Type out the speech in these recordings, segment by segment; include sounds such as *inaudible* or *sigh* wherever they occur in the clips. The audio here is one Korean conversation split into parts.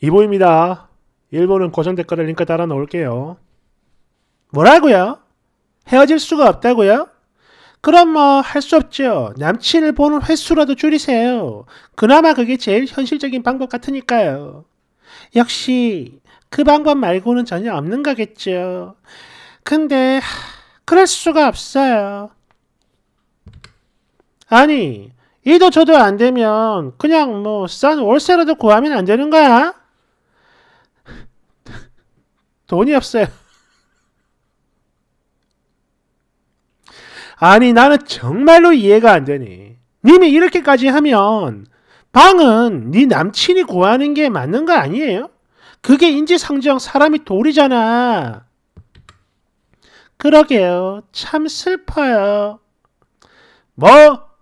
이보입니다. 일본은 고정 댓글을 링크 달아 놓을게요. 뭐라고요? 헤어질 수가 없다고요? 그럼 뭐 할 수 없죠. 남친을 보는 횟수라도 줄이세요. 그나마 그게 제일 현실적인 방법 같으니까요. 역시 그 방법 말고는 전혀 없는 거겠죠. 근데 그럴 수가 없어요. 아니 이도 저도 안 되면 그냥 뭐싼 월세라도 구하면 안 되는 거야? 돈이 없어요. *laughs* 아니 나는 정말로 이해가 안 되니. 님이 이렇게까지 하면 방은 네 남친이 구하는 게 맞는 거 아니에요? 그게 인지상정 사람이 돌이잖아. 그러게요. 참 슬퍼요. 뭐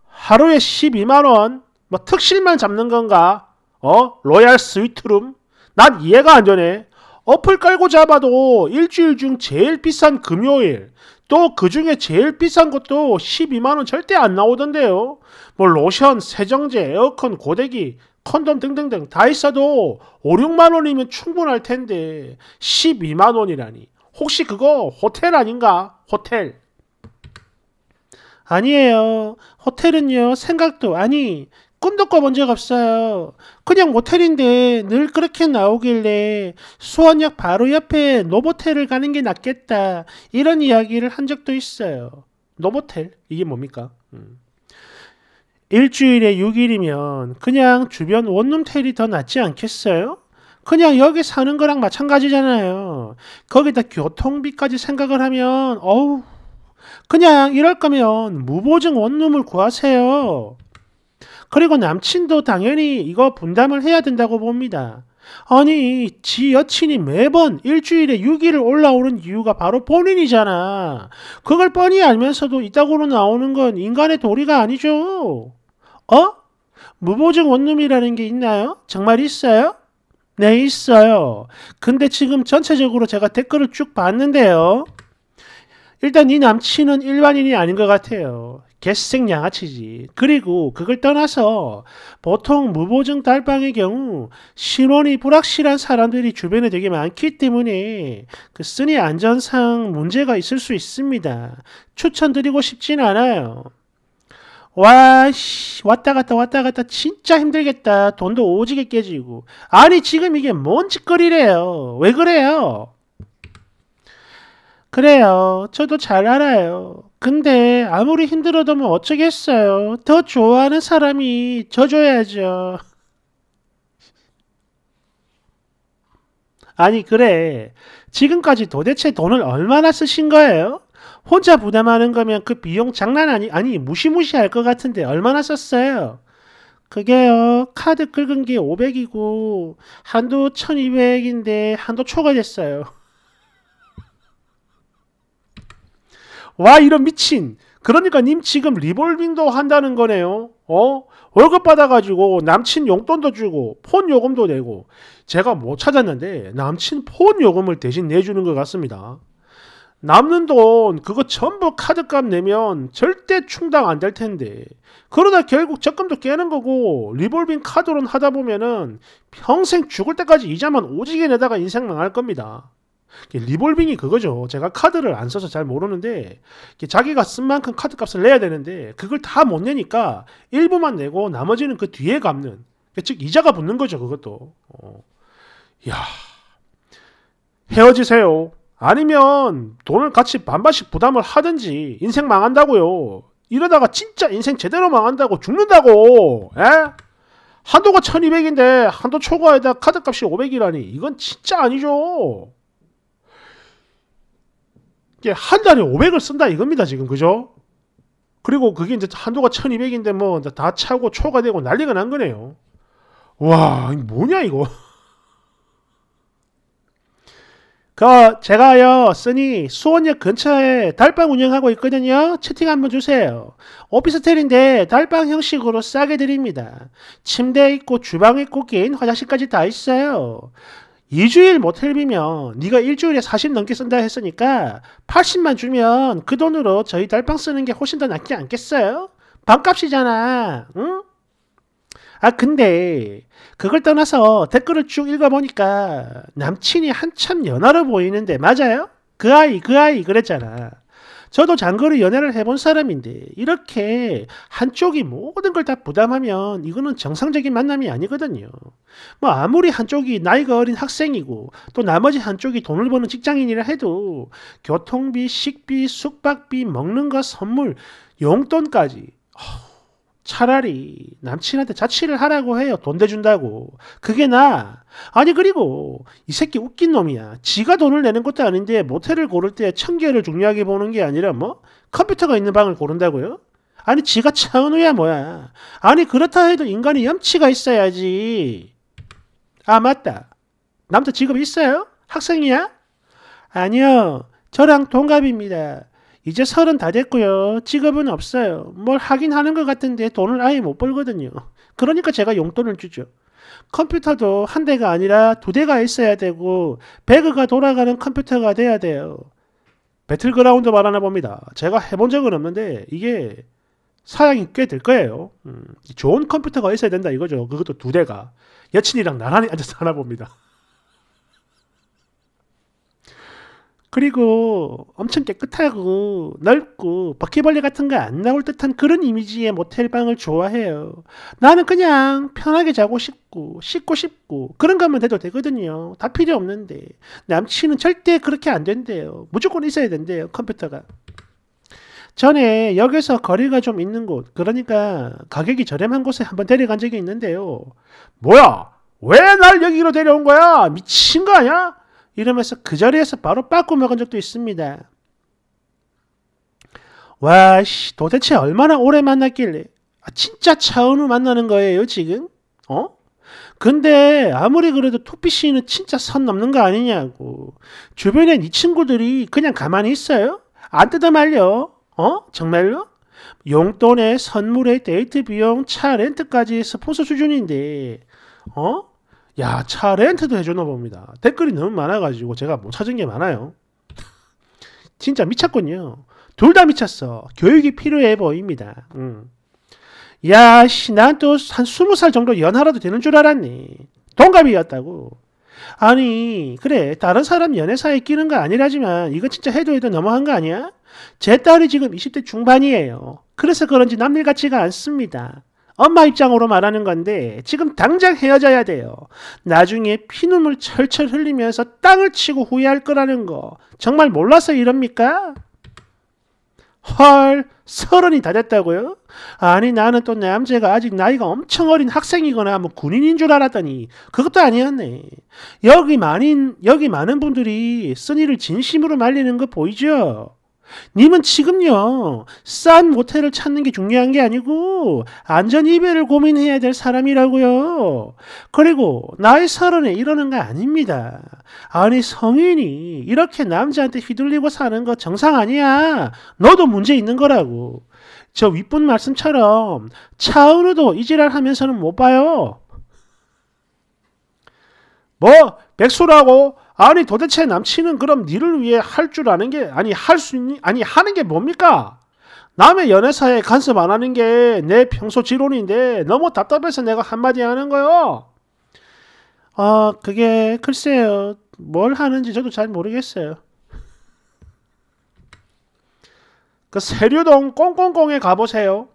하루에 12만원? 뭐 특실만 잡는 건가? 어? 로얄 스위트룸? 난 이해가 안 되네. 어플 깔고 잡아도 일주일 중 제일 비싼 금요일, 또 그 중에 제일 비싼 것도 12만원 절대 안 나오던데요. 뭐 로션, 세정제, 에어컨, 고데기, 컨덤 등등등 다 있어도 5, 6만원이면 충분할 텐데 12만원이라니. 혹시 그거 호텔 아닌가? 호텔. 아니에요. 호텔은요, 생각도 아니, 꿈도 꿔본 적 없어요. 그냥 모텔인데 늘 그렇게 나오길래 수원역 바로 옆에 노보텔을 가는 게 낫겠다. 이런 이야기를 한 적도 있어요. 노보텔? 이게 뭡니까? 음. 일주일에 6일이면 그냥 주변 원룸텔이 더 낫지 않겠어요? 그냥 여기 사는 거랑 마찬가지잖아요. 거기다 교통비까지 생각을 하면 어우 그냥 이럴 거면 무보증 원룸을 구하세요. 그리고 남친도 당연히 이거 분담을 해야 된다고 봅니다. 아니, 지 여친이 매번 일주일에 6일을 올라오는 이유가 바로 본인이잖아. 그걸 뻔히 알면서도 이따구로 나오는 건 인간의 도리가 아니죠. 어? 무보증 원룸이라는 게 있나요? 정말 있어요? 네, 있어요. 근데 지금 전체적으로 제가 댓글을 쭉 봤는데요. 일단 이 남친은 일반인이 아닌 것 같아요. 개생 양아치지. 그리고 그걸 떠나서 보통 무보증 달방의 경우 신원이 불확실한 사람들이 주변에 되게 많기 때문에 그 쓰니 안전상 문제가 있을 수 있습니다. 추천드리고 싶진 않아요. 와, 씨, 왔다 갔다 왔다 갔다 진짜 힘들겠다. 돈도 오지게 깨지고. 아니, 지금 이게 뭔 짓거리래요. 왜 그래요? 그래요. 저도 잘 알아요. 근데 아무리 힘들어도 뭐 어쩌겠어요. 더 좋아하는 사람이 져줘야죠. 아니 그래 지금까지 도대체 돈을 얼마나 쓰신 거예요? 혼자 부담하는 거면 그 비용 장난 아니 아니 무시무시할 것 같은데 얼마나 썼어요? 그게요 카드 긁은 게 500이고 한도 1200인데 한도 초과됐어요. 와 이런 미친 그러니까 님 지금 리볼빙도 한다는 거네요 어 월급 받아가지고 남친 용돈도 주고 폰 요금도 내고 제가 못 찾았는데 남친 폰 요금을 대신 내주는 것 같습니다 남는 돈 그거 전부 카드값 내면 절대 충당 안 될 텐데 그러다 결국 적금도 깨는 거고 리볼빙 카드론 하다 보면은 평생 죽을 때까지 이자만 오지게 내다가 인생 망할 겁니다. 리볼빙이 그거죠. 제가 카드를 안 써서 잘 모르는데 자기가 쓴 만큼 카드 값을 내야 되는데 그걸 다 못 내니까 일부만 내고 나머지는 그 뒤에 갚는 즉 이자가 붙는 거죠. 그것도 어. 야 헤어지세요. 아니면 돈을 같이 반반씩 부담을 하든지 인생 망한다고요. 이러다가 진짜 인생 제대로 망한다고 죽는다고. 에? 예? 한도가 1200인데 한도 초과에다 카드값이 500이라니 이건 진짜 아니죠. 이게 한 달에 500을 쓴다 이겁니다, 지금. 그죠? 그리고 그게 이제 한도가 1200인데 뭐 다 차고 초과되고 난리가 난 거네요. 와, 뭐냐, 이거. *laughs* 그 제가요 쓰니 수원역 근처에 달방 운영하고 있거든요 채팅 한번 주세요 오피스텔인데 달방 형식으로 싸게 드립니다 침대 있고 주방 있고 개인 화장실까지 다 있어요 2주일 모텔비면 네가 일주일에 40 넘게 쓴다 했으니까 80만 주면 그 돈으로 저희 달방 쓰는 게 훨씬 더 낫지 않겠어요? 반값이잖아. 응? 아 근데 그걸 떠나서 댓글을 쭉 읽어보니까 남친이 한참 연하로 보이는데 맞아요? 그 아이 그 아이 그랬잖아. 저도 장거리 연애를 해본 사람인데 이렇게 한쪽이 모든 걸 다 부담하면 이거는 정상적인 만남이 아니거든요. 뭐 아무리 한쪽이 나이가 어린 학생이고 또 나머지 한쪽이 돈을 버는 직장인이라 해도 교통비, 식비, 숙박비, 먹는 것, 선물, 용돈까지 차라리 남친한테 자취를 하라고 해요. 돈 대준다고. 그게 나. 아니 그리고 이 새끼 웃긴 놈이야. 지가 돈을 내는 것도 아닌데 모텔을 고를 때 청계를 중요하게 보는 게 아니라 뭐 컴퓨터가 있는 방을 고른다고요? 아니 지가 차은우야 뭐야. 아니 그렇다 해도 인간이 염치가 있어야지. 아 맞다. 남자 직업 있어요? 학생이야? 아니요. 저랑 동갑입니다. 이제 서른 다 됐고요. 직업은 없어요. 뭘 하긴 하는 것 같은데 돈을 아예 못 벌거든요. 그러니까 제가 용돈을 주죠. 컴퓨터도 한 대가 아니라 두 대가 있어야 되고 배그가 돌아가는 컴퓨터가 돼야 돼요. 배틀그라운드 말하나 봅니다. 제가 해본 적은 없는데 이게 사양이 꽤 될 거예요. 음, 좋은 컴퓨터가 있어야 된다 이거죠. 그것도 두 대가. 여친이랑 나란히 앉아서 하나 봅니다. 그리고 엄청 깨끗하고 넓고 바퀴벌레 같은 거 안 나올 듯한 그런 이미지의 모텔방을 좋아해요. 나는 그냥 편하게 자고 싶고 씻고 싶고 그런 것면 돼도 되거든요. 다 필요 없는데 남친은 절대 그렇게 안 된대요. 무조건 있어야 된대요. 컴퓨터가. 전에 역에서 거리가 좀 있는 곳, 그러니까 가격이 저렴한 곳에 한번 데려간 적이 있는데요. 뭐야? 왜 날 여기로 데려온 거야? 미친 거 아니야? 이러면서 그 자리에서 바로 빠꾸 먹은 적도 있습니다. 와, 씨, 도대체 얼마나 오래 만났길래. 아, 진짜 차은우 만나는 거예요, 지금? 어? 근데 아무리 그래도 토피 씨는 진짜 선 넘는 거 아니냐고. 주변에 이 친구들이 그냥 가만히 있어요? 안 뜯어 말려. 어? 정말로? 용돈에 선물에 데이트 비용, 차 렌트까지 스폰서 수준인데, 어? 야, 차 렌트도 해주나 봅니다. 댓글이 너무 많아가지고 제가 못 찾은 게 많아요. 진짜 미쳤군요. 둘 다 미쳤어. 교육이 필요해 보입니다. 음. 야, 씨, 난또한 스무 살 정도 연하라도 되는 줄 알았니. 동갑이었다고. 아니, 그래, 다른 사람 연애사에 끼는 거 아니라지만, 이거 진짜 해도 해도 너무한 거 아니야? 제 딸이 지금 20대 중반이에요. 그래서 그런지 남일 같지가 않습니다. 엄마 입장으로 말하는 건데 지금 당장 헤어져야 돼요. 나중에 피눈물 철철 흘리면서 땅을 치고 후회할 거라는 거 정말 몰라서 이럽니까? 헐 서른이 다 됐다고요? 아니 나는 또 남자가 아직 나이가 엄청 어린 학생이거나 뭐 군인인 줄 알았더니 그것도 아니었네. 여기 많은 여기 많은 분들이 쓴이를 진심으로 말리는 거 보이죠? 님은 지금요 싼 모텔을 찾는 게 중요한 게 아니고 안전 이별을 고민해야 될 사람이라고요. 그리고 나이 서른에 이러는 거 아닙니다. 아니 성인이 이렇게 남자한테 휘둘리고 사는 거 정상 아니야. 너도 문제 있는 거라고. 저 윗분 말씀처럼 차은우도 이지랄 하면서는 못 봐요. 뭐 백수라고 아니 도대체 남친은 그럼 니를 위해 할 줄 아는 게 아니 할 수 있니 아니 하는 게 뭡니까? 남의 연애사에 간섭 안 하는 게 내 평소 지론인데 너무 답답해서 내가 한마디 하는 거요. 아 그게 글쎄요 뭘 하는지 저도 잘 모르겠어요. 그 세류동 꽁꽁꽁에 가보세요.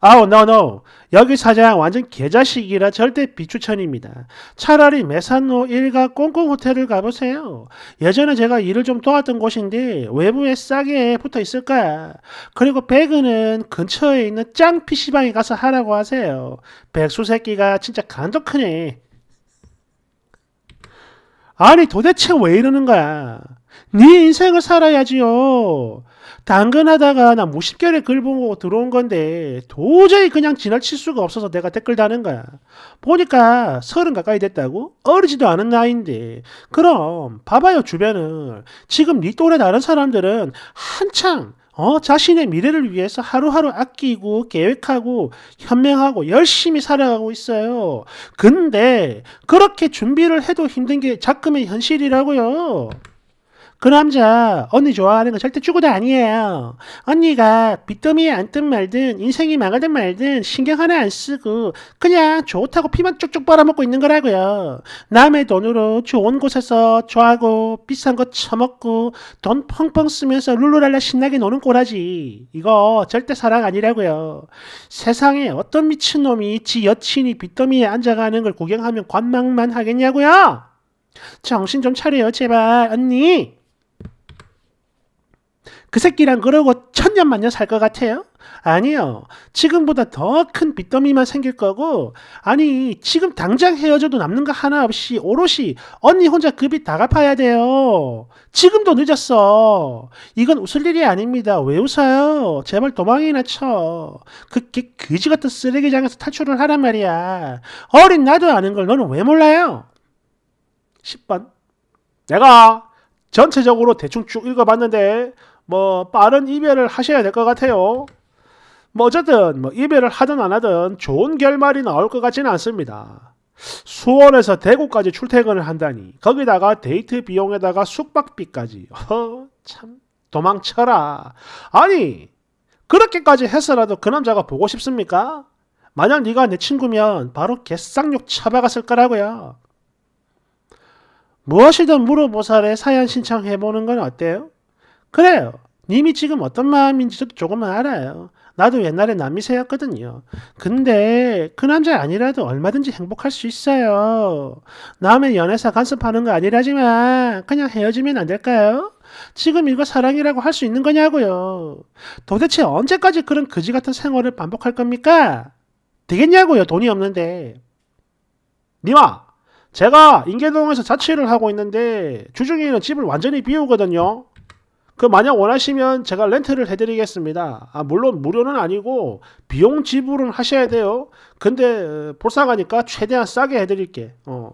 아우 oh, no no 여기 사장 완전 개자식이라 절대 비추천입니다. 차라리 메산로 1가 꽁꽁 호텔을 가보세요. 예전에 제가 일을 좀 도왔던 곳인데 외부에 싸게 붙어 있을 거야. 그리고 배그는 근처에 있는 짱 PC방에 가서 하라고 하세요. 백수 새끼가 진짜 간도 크네. 아니 도대체 왜 이러는 거야? 네 인생을 살아야지요. 당근하다가 나뭐 10개월의 글 보고 들어온 건데 도저히 그냥 지나칠 수가 없어서 내가 댓글 다는 거야. 보니까 서른 가까이 됐다고? 어리지도 않은 나이인데 그럼 봐봐요 주변을 지금 네 또래 다른 사람들은 한창 어, 자신의 미래를 위해서 하루하루 아끼고 계획하고 현명하고 열심히 살아가고 있어요. 근데 그렇게 준비를 해도 힘든 게 작금의 현실이라고요. 그 남자 언니 좋아하는 거 절대 죽어도 아니에요. 언니가 빚더미에 안뜬 말든 인생이 망하든 말든 신경 하나 안 쓰고 그냥 좋다고 피만 쭉쭉 빨아먹고 있는 거라고요. 남의 돈으로 좋은 곳에서 좋아하고 비싼 거 처먹고 돈 펑펑 쓰면서 룰루랄라 신나게 노는 꼬라지. 이거 절대 사랑 아니라고요. 세상에 어떤 미친놈이 지 여친이 빚더미에 앉아가는 걸 구경하면 관망만 하겠냐고요. 정신 좀 차려요 제발 언니. 그 새끼랑 그러고 천년만년 살 것 같아요? 아니요. 지금보다 더 큰 빚더미만 생길 거고, 아니, 지금 당장 헤어져도 남는 거 하나 없이 오롯이 언니 혼자 그 빚 다 갚아야 돼요. 지금도 늦었어. 이건 웃을 일이 아닙니다. 왜 웃어요? 제발 도망이나 쳐. 그 개, 그, 그지 같은 쓰레기장에서 탈출을 하란 말이야. 어린 나도 아는 걸 너는 왜 몰라요? 10번. 내가 전체적으로 대충 쭉 읽어봤는데, 뭐 빠른 이별을 하셔야 될 것 같아요. 뭐 어쨌든 뭐 이별을 하든 안 하든 좋은 결말이 나올 것 같지는 않습니다. 수원에서 대구까지 출퇴근을 한다니 거기다가 데이트 비용에다가 숙박비까지 어, *laughs* 참 도망쳐라 아니 그렇게까지 해서라도 그 남자가 보고 싶습니까? 만약 네가 내 친구면 바로 개쌍욕 쳐박았을 거라고요 무엇이든 물어보살에 사연 신청해보는 건 어때요? 그래요. 님이 지금 어떤 마음인지도 저 조금은 알아요. 나도 옛날에 남이세였거든요 근데 그 남자 아니라도 얼마든지 행복할 수 있어요. 남의 연애사 간섭하는 거 아니라지만 그냥 헤어지면 안 될까요? 지금 이거 사랑이라고 할 수 있는 거냐고요. 도대체 언제까지 그런 거지 같은 생활을 반복할 겁니까? 되겠냐고요. 돈이 없는데. 니와 제가 인계동에서 자취를 하고 있는데 주중에는 집을 완전히 비우거든요. 그 만약 원하시면 제가 렌트를 해드리겠습니다. 아, 물론 무료는 아니고 비용 지불은 하셔야 돼요. 근데 불쌍하니까 어, 최대한 싸게 해드릴게. 어.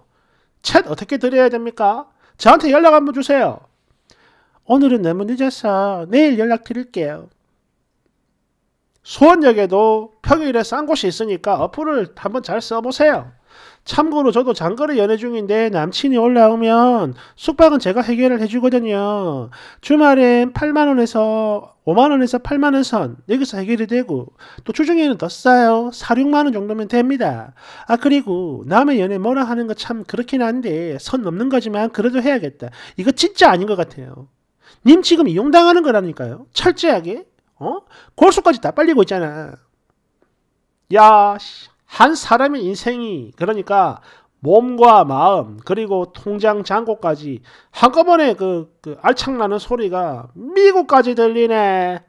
챗 어떻게 드려야 됩니까? 저한테 연락 한번 주세요. 오늘은 너무 늦어서 내일 연락 드릴게요. 소원역에도 평일에 싼 곳이 있으니까 어플을 한번 잘 써보세요. 참고로 저도 장거리 연애 중인데 남친이 올라오면 숙박은 제가 해결을 해주거든요. 주말엔 8만원에서 5만원에서 8만원 선 여기서 해결이 되고 또 주중에는 더 싸요 4, 6만원 정도면 됩니다 아 그리고 남의 연애 뭐라 하는 거 참 그렇긴 한데 선 넘는 거지만 그래도 해야겠다 이거 진짜 아닌 것 같아요 님 지금 이용당하는 거라니까요 철저하게 어? 골수까지 다 빨리고 있잖아 야 씨. 한 사람의 인생이 그러니까 몸과 마음 그리고 통장 잔고까지 한꺼번에 그, 그 알창나는 소리가 미국까지 들리네.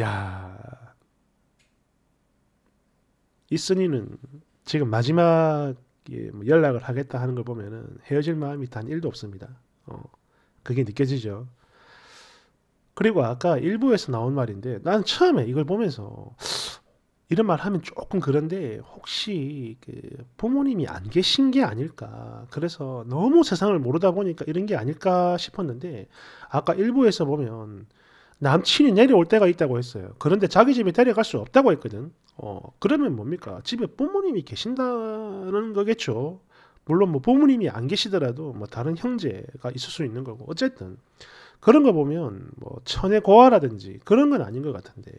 야 이순이는 지금 마지막 뭐 연락을 하겠다 하는 걸 보면은 헤어질 마음이 단 1도 없습니다. 어, 그게 느껴지죠. 그리고 아까 일부에서 나온 말인데 난 처음에 이걸 보면서 이런 말 하면 조금 그런데 혹시 그 부모님이 안 계신 게 아닐까 그래서 너무 세상을 모르다 보니까 이런 게 아닐까 싶었는데 아까 일부에서 보면 남친이 내려올 때가 있다고 했어요 그런데 자기 집에 데려갈 수 없다고 했거든 어 그러면 뭡니까 집에 부모님이 계신다는 거겠죠 물론 뭐 부모님이 안 계시더라도 뭐 다른 형제가 있을 수 있는 거고 어쨌든 그런 거 보면 뭐 천의 고아라든지 그런 건 아닌 것 같은데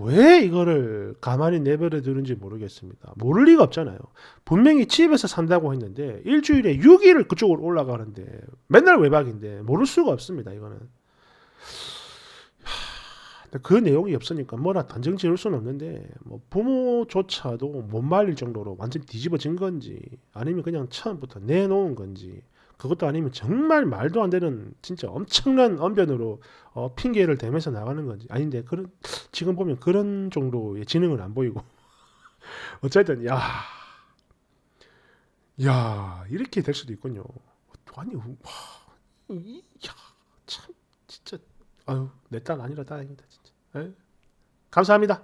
왜 이거를 가만히 내버려 두는지 모르겠습니다. 모를 리가 없잖아요. 분명히 집에서 산다고 했는데 일주일에 6일을 그쪽으로 올라가는데 맨날 외박인데 모를 수가 없습니다. 이거는 그 내용이 없으니까 뭐라 단정 지을 수는 없는데 뭐 부모조차도 못 말릴 정도로 완전 뒤집어진 건지 아니면 그냥 처음부터 내놓은 건지 그것도 아니면 정말 말도 안 되는 진짜 엄청난 언변으로 어, 핑계를 대면서 나가는 건지 아닌데 그런 지금 보면 그런 정도의 지능은 안 보이고 *laughs* 어쨌든 야, 야 이렇게 될 수도 있군요. 아니 와, 야, 참 진짜 아유 내 딸 아니라 다행이다. 예? 감사합니다.